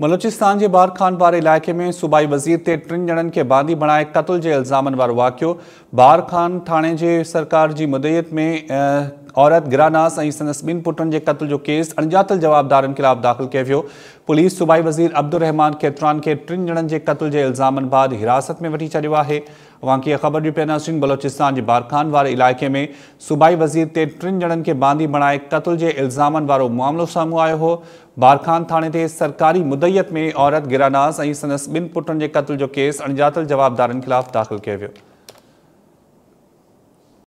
बलोचिस्तान के बार ख़ान वारे इलाइक़े में सूबाई वज़ीर ते टिन जणन के बांदी बणाए कत्ल के इल्जाम वो वाक्य बार ख़ान थाणे जे सरकार की मुदयत में औरत गिराना सही बिन पुटन के क़त्ल जो केस अणॼातल जवाबदार खिलाफ़ दाख़िल किया पुलिस सूबाई वज़ीर अब्दुरहमान खेतरान के टिनि ॼणनि जे क़त्ल जे इल्ज़ामनि बाद हिरासत में वठी छॾियो आहे वांकी ख़बर ॾियूं पिया बलोचिस्तान के बारखान वे इलाक़े में सूबाई वज़ीर ते टिनि ॼणनि खे बांदी बणाए क़त्ल के इल्ज़ामनि वारो मामिलो साम्हूं आयो हो बारखान थाने ते सरकारी मुदयत में औरत गिरानास ऐं बिन पुटन के क़त्ल जो केस अणॼातल जवाबदार खिलाफ़ दाख़िल किया